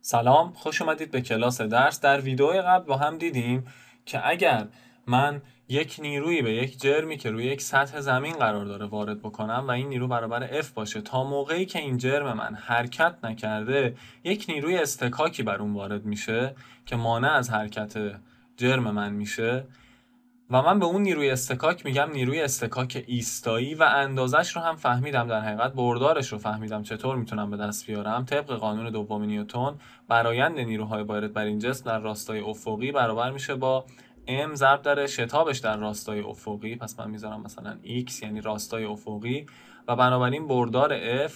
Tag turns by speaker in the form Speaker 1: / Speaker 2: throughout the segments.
Speaker 1: سلام خوش اومدید به کلاس درس در ویدیو قبل با هم دیدیم که اگر من یک نیروی به یک جرمی که روی یک سطح زمین قرار داره وارد بکنم و این نیرو برابر F باشه تا موقعی که این جرم من حرکت نکرده یک نیروی استکاکی بر اون وارد میشه که مانع از حرکت جرم من میشه و من به اون نیروی استکاک میگم نیروی استکاک ایستایی و اندازش رو هم فهمیدم در حقیقت بردارش رو فهمیدم چطور میتونم به دست بیارم طبق قانون دوم نیوتن برایند نیروهای وارد بر این جسم در راستای افقی برابر میشه با ام ضرب در شتابش در راستای افقی پس من میذارم مثلا x یعنی راستای افقی و بنابراین بردار F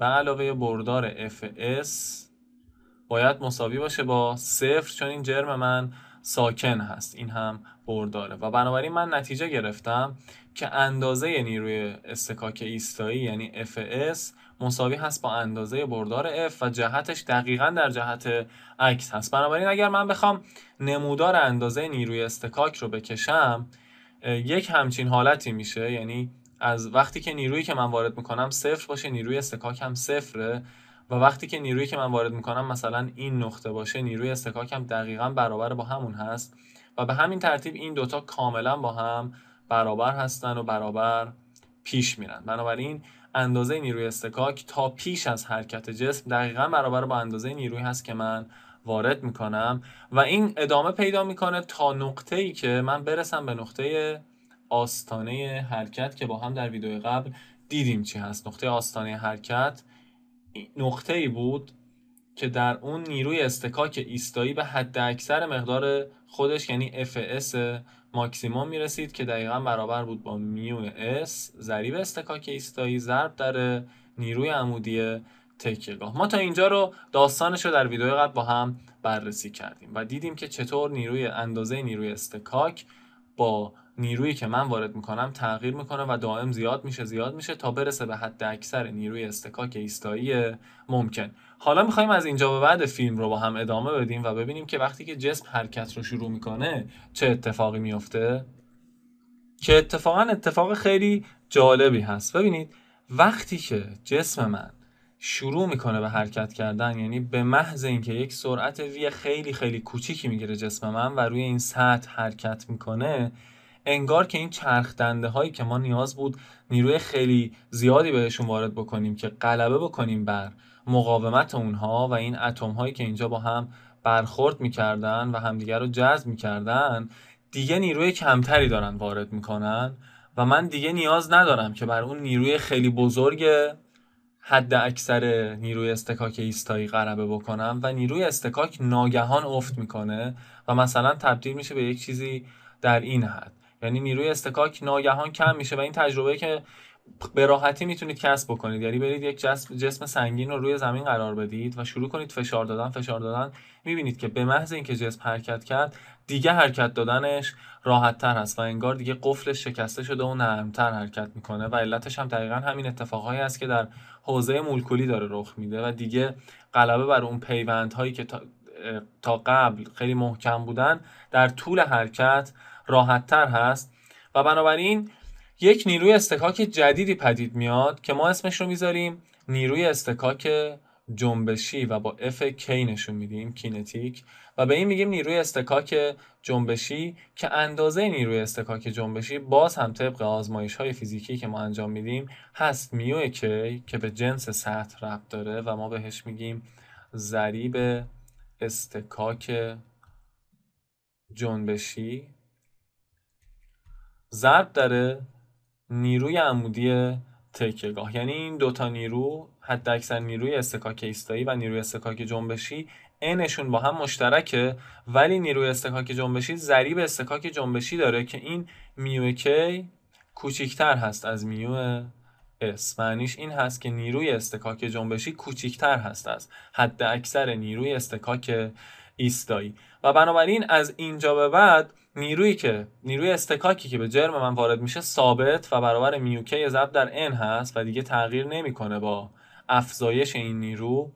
Speaker 1: و علاوه بردار FS باید مساوی باشه با صفر چون این جرم من ساکن هست این هم برداره و بنابراین من نتیجه گرفتم که اندازه نیروی استکاک ایستایی یعنی FS مساوی هست با اندازه بردار F و جهتش دقیقا در جهت عکس هست بنابراین اگر من بخوام نمودار اندازه نیروی استکاک رو بکشم یک همچین حالتی میشه یعنی از وقتی که نیرویی که من وارد میکنم صفر باشه نیروی استکاک هم صفره و وقتی که نیرویی که من وارد میکنم مثلا این نقطه باشه نیروی هم دقیقا برابر با همون هست و به همین ترتیب این دوتا کاملا با هم برابر هستن و برابر پیش میرن بنابراین اندازه نیروی استکاک تا پیش از حرکت جسم دقیقا برابر با اندازه نیروی هست که من وارد میکنم و این ادامه پیدا میکنه تا نقطه ای که من برسم به نقطه آستانه حرکت که با هم در ویدیو قبل دیدیم چی هست نقطه آستانه حرکت نقطه ای بود که در اون نیروی استکاک ایستایی به حد اکثر مقدار خودش یعنی FS ماکسیموم میرسید که دقیقا برابر بود با میو S ضریب استکاک ایستایی ضرب در نیروی عمودی تکیگاه. ما تا اینجا رو داستانش رو در ویدیو قبل با هم بررسی کردیم و دیدیم که چطور نیروی اندازه نیروی استکاک با نیرویی که من وارد میکنم تغییر میکنه و دائم زیاد میشه زیاد میشه تا برسه به حد اکثر نیروی استکاک ایستایی ممکن حالا میخوایم از اینجا به بعد فیلم رو با هم ادامه بدیم و ببینیم که وقتی که جسم حرکت رو شروع میکنه چه اتفاقی میفته که اتفاقا اتفاق خیلی جالبی هست ببینید وقتی که جسم من شروع میکنه به حرکت کردن یعنی به محض اینکه یک سرعت وی خیلی خیلی کوچیکی میگیره جسم من و روی این سطح حرکت میکنه انگار که این چرخ دنده هایی که ما نیاز بود نیروی خیلی زیادی بهشون وارد بکنیم که غلبه بکنیم بر مقاومت اونها و این اتم هایی که اینجا با هم برخورد میکردن و همدیگر رو جذب میکردن دیگه نیروی کمتری دارن وارد میکنن و من دیگه نیاز ندارم که بر اون نیروی خیلی بزرگ حد اکثر نیروی استکاک ایستایی غلبه بکنم و نیروی استکاک ناگهان افت میکنه و مثلا تبدیل میشه به یک چیزی در این حد یعنی نیروی استکاک ناگهان کم میشه و این تجربه که به راحتی میتونید کسب بکنید یعنی برید یک جسم, جسم سنگین رو روی زمین قرار بدید و شروع کنید فشار دادن فشار دادن میبینید که به محض اینکه جسم حرکت کرد دیگه حرکت دادنش راحت تر هست و انگار دیگه قفلش شکسته شده و نرمتر حرکت میکنه و علتش هم دقیقا همین اتفاقهایی است که در حوزه مولکولی داره رخ میده و دیگه غلبه بر اون پیوندهایی که تا قبل خیلی محکم بودن در طول حرکت راحتتر هست و بنابراین یک نیروی استکاک جدیدی پدید میاد که ما اسمش رو میذاریم نیروی استکاک جنبشی و با اف کی نشون میدیم کینتیک و به این میگیم نیروی استکاک جنبشی که اندازه نیروی استکاک جنبشی باز هم طبق آزمایش های فیزیکی که ما انجام میدیم هست میو کی که به جنس سطح ربط داره و ما بهش میگیم ضریب استکاک جنبشی ضرب داره نیروی عمودی تکیگاه یعنی این دوتا نیرو حد اکثر نیروی استکاک ایستایی و نیروی استکاک جنبشی اینشون با هم مشترکه ولی نیروی استکاک جنبشی ضریب استکاک جنبشی داره که این میو کی کوچیکتر هست از میو اس معنیش این هست که نیروی استکاک جنبشی کوچیکتر هست از حد اکثر نیروی استکاک ایستایی و بنابراین از اینجا به بعد نیرویی که نیروی استکاکی که به جرم من وارد میشه ثابت و برابر میوکی ضرب در ان هست و دیگه تغییر نمیکنه با افزایش این نیرو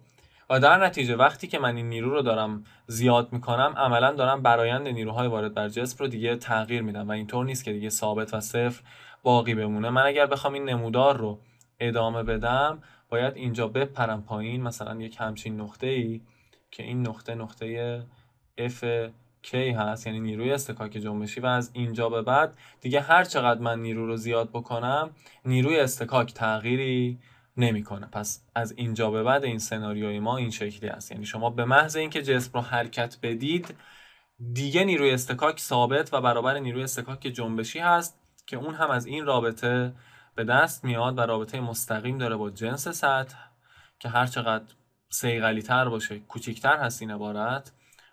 Speaker 1: و در نتیجه وقتی که من این نیرو رو دارم زیاد میکنم عملا دارم برایند نیروهای وارد بر جسم رو دیگه تغییر میدم و اینطور نیست که دیگه ثابت و صفر باقی بمونه من اگر بخوام این نمودار رو ادامه بدم باید اینجا بپرم پایین مثلا یک همچین نقطه ای که این نقطه نقطه F کی هست یعنی نیروی استکاک جنبشی و از اینجا به بعد دیگه هر چقدر من نیرو رو زیاد بکنم نیروی استکاک تغییری نمیکنه پس از اینجا به بعد این سناریوی ما این شکلی است یعنی شما به محض اینکه جسم رو حرکت بدید دیگه نیروی استکاک ثابت و برابر نیروی استکاک جنبشی هست که اون هم از این رابطه به دست میاد و رابطه مستقیم داره با جنس سطح که هر چقدر سیغلی تر باشه کوچیکتر هست این عبارت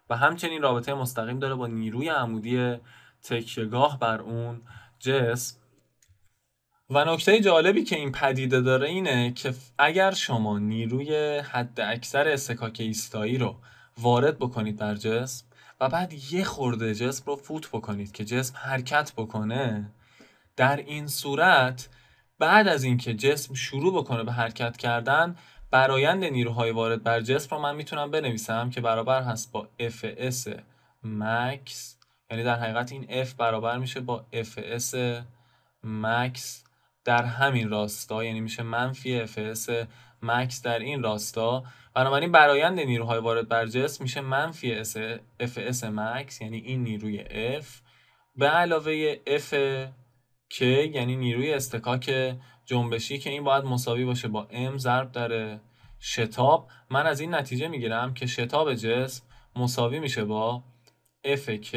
Speaker 1: و همچنین رابطه مستقیم داره با نیروی عمودی تکیهگاه بر اون جسم و نکته جالبی که این پدیده داره اینه که اگر شما نیروی حد اکثر استکاک ایستایی رو وارد بکنید بر جسم و بعد یه خورده جسم رو فوت بکنید که جسم حرکت بکنه در این صورت بعد از اینکه جسم شروع بکنه به حرکت کردن برایند نیروهای وارد بر جسم رو من میتونم بنویسم که برابر هست با FS max یعنی در حقیقت این F برابر میشه با FS max در همین راستا یعنی میشه منفی FS max در این راستا بنابراین برایند نیروهای وارد بر جسم میشه منفی FS max یعنی این نیروی F به علاوه F K یعنی نیروی استکاک جنبشی که این باید مساوی باشه با M ضرب در شتاب من از این نتیجه میگیرم که شتاب جسم مساوی میشه با FK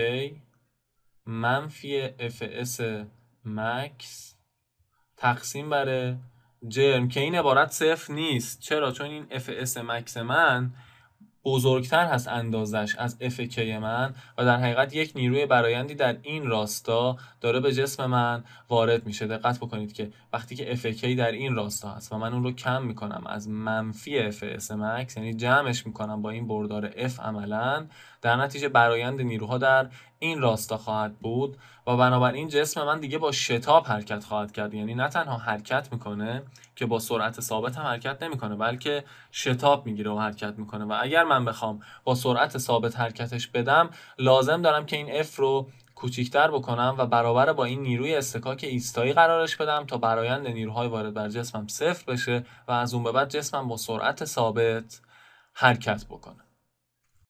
Speaker 1: منفی FS مکس تقسیم بر جرم که این عبارت صفر نیست چرا چون این FS مکس من بزرگتر هست اندازش از FK من و در حقیقت یک نیروی برایندی در این راستا داره به جسم من وارد میشه دقت بکنید که وقتی که FK در این راستا هست و من اون رو کم میکنم از منفی FS max یعنی جمعش میکنم با این بردار F عملا در نتیجه برایند نیروها در این راستا خواهد بود و بنابراین جسم من دیگه با شتاب حرکت خواهد کرد یعنی نه تنها حرکت میکنه که با سرعت ثابت هم حرکت نمیکنه بلکه شتاب میگیره و حرکت میکنه و اگر من بخوام با سرعت ثابت حرکتش بدم لازم دارم که این اف رو کوچیکتر بکنم و برابر با این نیروی استکاک ایستایی قرارش بدم تا برایند نیروهای وارد بر جسمم صفر بشه و از اون به بعد جسمم با سرعت ثابت حرکت بکنه